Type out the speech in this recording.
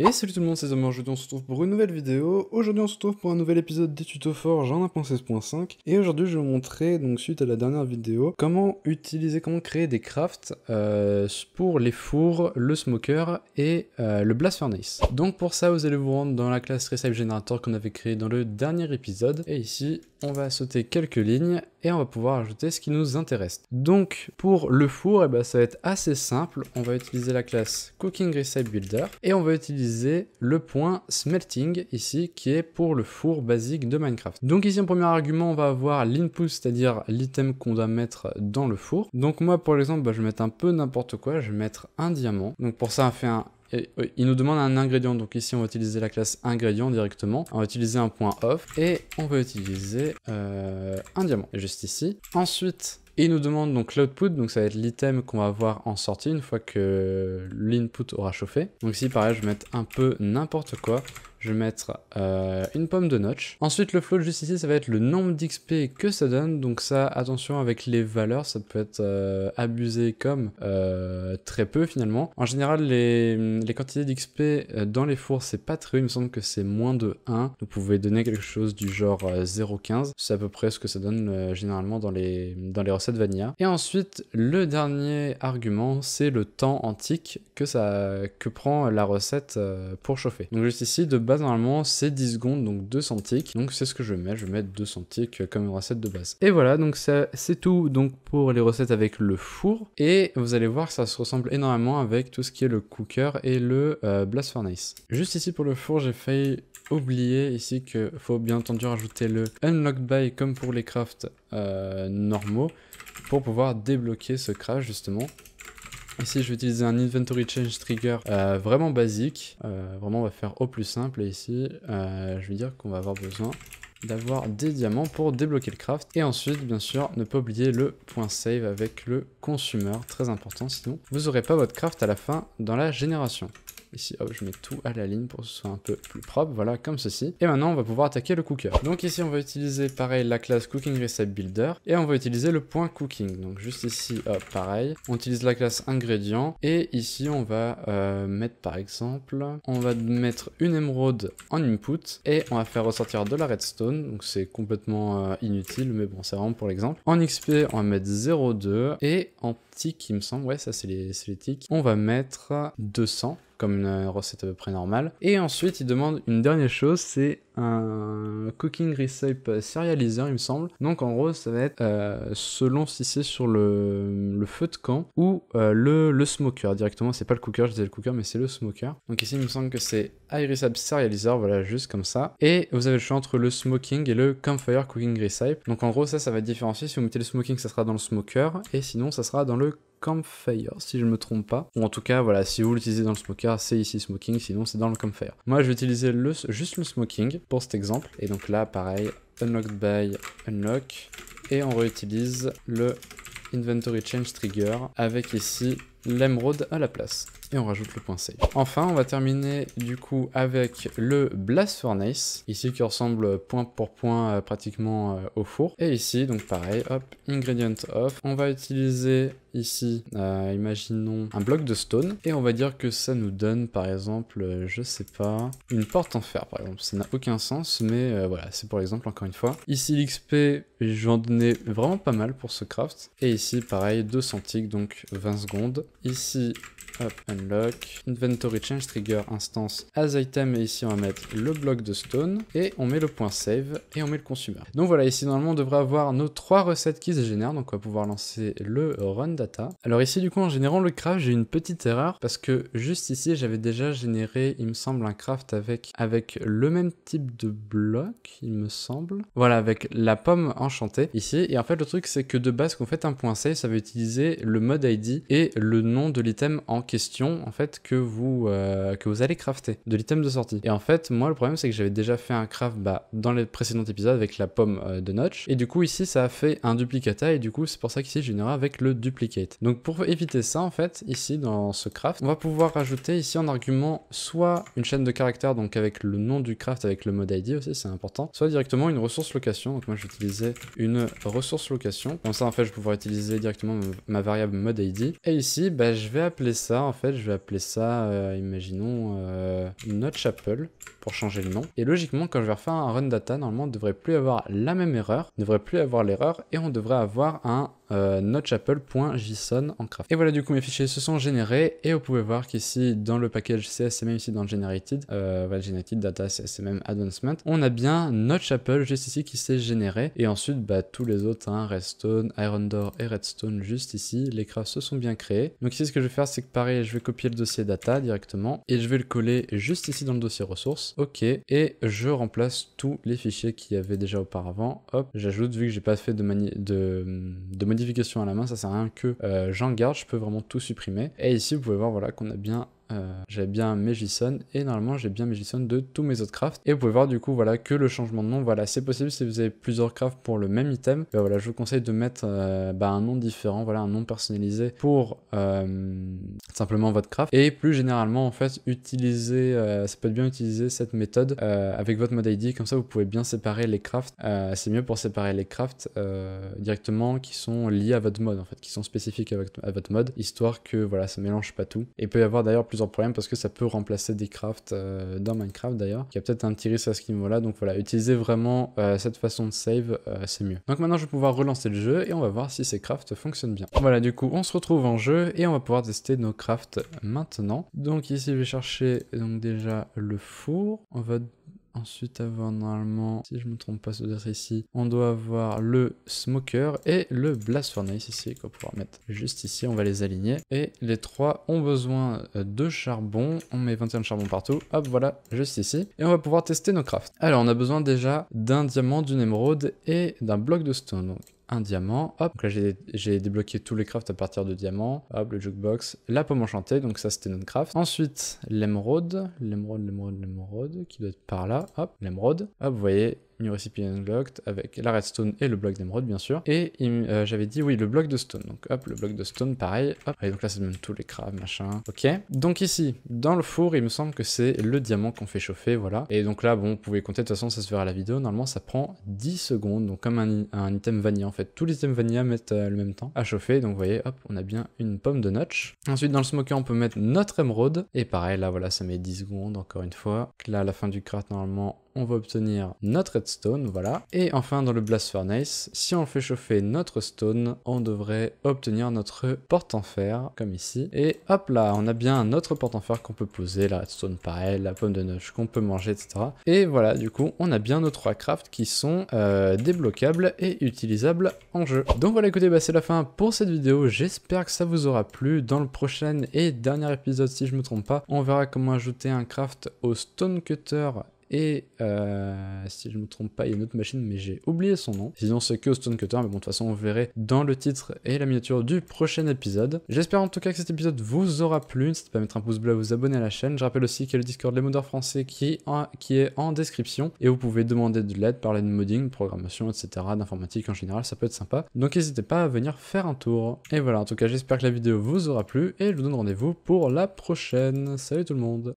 Et salut tout le monde, c'est Zomer, aujourd'hui on se retrouve pour une nouvelle vidéo. Aujourd'hui on se retrouve pour un nouvel épisode des tutos forge en 1.16.5 et aujourd'hui je vais vous montrer, donc suite à la dernière vidéo, comment utiliser, comment créer des crafts euh, pour les fours, le smoker et euh, le blast furnace. Donc pour ça vous allez vous rendre dans la classe Recipe Generator qu'on avait créée dans le dernier épisode et ici on va sauter quelques lignes et on va pouvoir ajouter ce qui nous intéresse. Donc pour le four, et eh ben, ça va être assez simple. On va utiliser la classe Cooking Recipe Builder et on va utiliser le point smelting ici qui est pour le four basique de Minecraft. Donc ici en premier argument, on va avoir l'input, c'est-à-dire l'item qu'on doit mettre dans le four. Donc moi pour l'exemple, bah, je vais mettre un peu n'importe quoi, je vais mettre un diamant. Donc pour ça, on fait un euh, il nous demande un ingrédient. Donc ici, on va utiliser la classe ingrédient directement. On va utiliser un point off et on va utiliser euh, un diamant, juste ici. Ensuite, et il nous demande donc l'output, donc ça va être l'item qu'on va avoir en sortie une fois que l'input aura chauffé. Donc ici pareil je vais mettre un peu n'importe quoi, je vais mettre euh, une pomme de notch. Ensuite le float juste ici ça va être le nombre d'XP que ça donne, donc ça attention avec les valeurs ça peut être euh, abusé comme euh, très peu finalement. En général les, quantités d'XP dans les fours c'est pas très il me semble que c'est moins de 1, vous pouvez donner quelque chose du genre 0,15, c'est à peu près ce que ça donne généralement dans les, dans les recettes de Et ensuite, le dernier argument, c'est le temps antique que, ça, que prend la recette euh, pour chauffer. Donc juste ici, de base, normalement, c'est 10 secondes, donc 200 ticks. Donc c'est ce que je mets, je mets mettre 2 comme recette de base. Et voilà, donc c'est tout donc pour les recettes avec le four. Et vous allez voir que ça se ressemble énormément avec tout ce qui est le cooker et le euh, blast furnace. Juste ici pour le four, j'ai failli oublier ici que faut bien entendu rajouter le unlock by comme pour les crafts euh, normaux pour pouvoir débloquer ce crash justement. Ici je vais utiliser un inventory change trigger euh, vraiment basique, euh, vraiment on va faire au plus simple et ici je vais dire qu'on va avoir besoin d'avoir des diamants pour débloquer le craft. Et ensuite, bien sûr, ne pas oublier le point save avec le consumer, très important, sinon vous n'aurez pas votre craft à la fin dans la génération. Ici, hop, je mets tout à la ligne pour que ce soit un peu plus propre. Voilà, comme ceci. Et maintenant, on va pouvoir attaquer le cooker. Donc ici, on va utiliser, pareil, la classe Cooking Recipe Builder. Et on va utiliser le point cooking. Donc juste ici, hop, pareil. On utilise la classe Ingrédient Et ici, on va euh, mettre, par exemple, on va mettre une émeraude en input. Et on va faire ressortir de la redstone. Donc c'est complètement euh, inutile, mais bon, c'est vraiment pour l'exemple. En XP, on va mettre 0,2. Et en tick, il me semble, ouais, ça c'est les, les On va mettre 200 comme une recette à peu près normale. Et ensuite, il demande une dernière chose, c'est un cooking recipe serializer, il me semble. Donc en gros, ça va être euh, selon si c'est sur le, feu de camp ou euh, le, le, smoker directement. C'est pas le cooker, je disais le cooker, mais c'est le smoker. Donc ici, il me semble que c'est iRecipe serializer, voilà, juste comme ça. Et vous avez le choix entre le smoking et le campfire cooking recipe. Donc en gros, ça, ça va différencier. Si vous mettez le smoking, ça sera dans le smoker, et sinon, ça sera dans le Campfire, si je me trompe pas. Ou en tout cas, voilà, si vous l'utilisez dans le smoker, c'est ici smoking, sinon c'est dans le Campfire. Moi, je vais utiliser juste le smoking pour cet exemple. Et donc là, pareil, unlocked by unlock. Et on réutilise le inventory change trigger avec ici l'émeraude à la place. Et on rajoute le point save. Enfin, on va terminer du coup avec le Blast Furnace, ici qui ressemble point pour point euh, pratiquement euh, au four. Et ici, donc pareil, hop, ingredient off. On va utiliser ici, euh, imaginons un bloc de stone, et on va dire que ça nous donne par exemple, je sais pas, une porte en fer par exemple. Ça n'a aucun sens, mais voilà, c'est pour l'exemple encore une fois. Ici l'XP, en donner vraiment pas mal pour ce craft. Et ici, pareil, 200 ticks donc 20 secondes. ici. Hop, unlock. Inventory change trigger instance as item. Et ici, on va mettre le bloc de stone. Et on met le point save et on met le consumer. Donc voilà, ici, normalement, on devrait avoir nos trois recettes qui se génèrent. Donc on va pouvoir lancer le run data. Alors ici, du coup, en générant le craft, j'ai une petite erreur parce que juste ici, j'avais déjà généré, il me semble, un craft avec, avec le même type de bloc, il me semble. Voilà, avec la pomme enchantée ici. Et en fait, le truc, c'est que de base, vous fait un point save, ça va utiliser le mode ID et le nom de l'item en question en fait que vous euh, que vous allez crafter de l'item de sortie. Et en fait, moi le problème c'est que j'avais déjà fait un craft bah, dans les précédents épisodes avec la pomme euh, de Notch et du coup ici ça a fait un duplicata et du coup c'est pour ça qu'ici j'ai une avec le duplicate. Donc pour éviter ça en fait ici dans ce craft, on va pouvoir ajouter ici en argument soit une chaîne de caractères donc avec le nom du craft avec le mode ID aussi c'est important, soit directement une ressource location. Donc moi j'utilisais une ressource location. Comme ça en fait je vais pouvoir utiliser directement ma variable mode ID et ici bah, je vais appeler ça en fait, je vais appeler ça, euh, imaginons, euh, notre chapel pour changer le nom. Et logiquement, quand je vais refaire un run data, normalement, devrait plus avoir la même erreur, ne devrait plus avoir l'erreur et on devrait avoir un euh, en Craft. Et voilà, du coup, mes fichiers se sont générés et vous pouvez voir qu'ici, dans le package CSMM, ici dans le Generated, euh, voilà, Generated Data CSMM Advancement, on a bien NotchApple juste ici qui s'est généré et ensuite, bah, tous les autres, hein, Redstone, Iron Door et Redstone juste ici, les crafts se sont bien créés. Donc ici, ce que je vais faire, c'est que pareil, je vais copier le dossier data directement et je vais le coller juste ici dans le dossier ressources. OK. Et je remplace tous les fichiers qu'il y avait déjà auparavant. Hop, j'ajoute, vu que j'ai pas fait de, de, de modification à la main, ça sert à rien que euh, j'en garde, je peux vraiment tout supprimer. Et ici, vous pouvez voir voilà qu'on a bien euh, j'ai bien bien json et normalement j'ai bien json de tous mes autres crafts et vous pouvez voir du coup voilà que le changement de nom voilà c'est possible si vous avez plusieurs crafts pour le même item bah, voilà je vous conseille de mettre euh, bah, un nom différent voilà un nom personnalisé pour euh, simplement votre craft et plus généralement en fait utiliser ça peut être bien utiliser cette méthode avec votre mode ID comme ça vous pouvez bien séparer les crafts c'est mieux pour séparer les crafts directement qui sont liés à votre mode en fait qui sont spécifiques à votre, mode histoire que voilà ça mélange pas tout et peut y avoir d'ailleurs en problème parce que ça peut remplacer des crafts euh, dans Minecraft d'ailleurs. qui a peut-être un petit risque à ce niveau-là, donc voilà, utiliser vraiment euh, cette façon de save, euh, c'est mieux. Donc maintenant je vais pouvoir relancer le jeu et on va voir si ces crafts fonctionnent bien. Voilà, du coup on se retrouve en jeu et on va pouvoir tester nos crafts maintenant. Donc ici je vais chercher donc déjà le four, on va ensuite avant, normalement, si je me trompe pas, ça doit ici, on doit avoir le smoker et le blast furnace ici qu'on va pouvoir mettre juste ici, on va les aligner. Et les trois ont besoin euh, de charbon, on met 21 de charbon partout, hop voilà, juste ici. Et on va pouvoir tester nos crafts. Alors on a besoin déjà d'un diamant, d'une émeraude et d'un bloc de stone. Donc un diamant. Hop, donc là j'ai débloqué tous les crafts à partir de diamants. Hop, le jukebox, la pomme enchantée, donc ça c'était notre craft. Ensuite, l'émeraude, l'émeraude, l'émeraude, l'émeraude, qui doit être par là. Hop, l'émeraude. Hop, vous voyez, New Recipe Unlocked avec la redstone et le bloc d'émeraude bien sûr. Et euh, j'avais dit oui le bloc de stone. Donc hop le bloc de stone pareil. Et donc là ça donne tous les crabes machin. Ok. Donc ici dans le four il me semble que c'est le diamant qu'on fait chauffer voilà. Et donc là bon vous pouvez compter de toute façon ça se verra à la vidéo. Normalement ça prend 10 secondes donc comme un, un item vanilla en fait. Tous les items vanilla mettent euh, le même temps à chauffer. Donc vous voyez hop on a bien une pomme de notch. Ensuite dans le smoker on peut mettre notre émeraude. Et pareil là voilà ça met 10 secondes encore une fois. là à la fin du craft normalement on va obtenir notre redstone, voilà. Et enfin, dans le blast furnace, si on fait chauffer notre stone, on devrait obtenir notre porte en fer, comme ici. Et hop là, on a bien notre porte en fer qu'on peut poser, la redstone pareil, la pomme de noche qu'on peut manger, etc. Et voilà, du coup, on a bien nos trois crafts qui sont euh, débloquables et utilisables en jeu. Donc voilà, écoutez, bah, c'est la fin pour cette vidéo. J'espère que ça vous aura plu. Dans le prochain et dernier épisode, si je me trompe pas, on verra comment ajouter un craft au stone cutter et euh, si je ne me trompe pas, il y a une autre machine, mais j'ai oublié son nom. Sinon, c'est que Stone Cutter, mais bon, de toute façon, on verrez dans le titre et la miniature du prochain épisode. J'espère en tout cas que cet épisode vous aura plu. N'hésitez pas à mettre un pouce bleu, à vous abonner à la chaîne. Je rappelle aussi qu'il y a le Discord Les Modeurs Français qui, qui est en description. Et vous pouvez demander de l'aide, parler de modding, de programmation, etc., d'informatique en général, ça peut être sympa. Donc n'hésitez pas à venir faire un tour. Et voilà, en tout cas, j'espère que la vidéo vous aura plu et je vous donne rendez-vous pour la prochaine. Salut tout le monde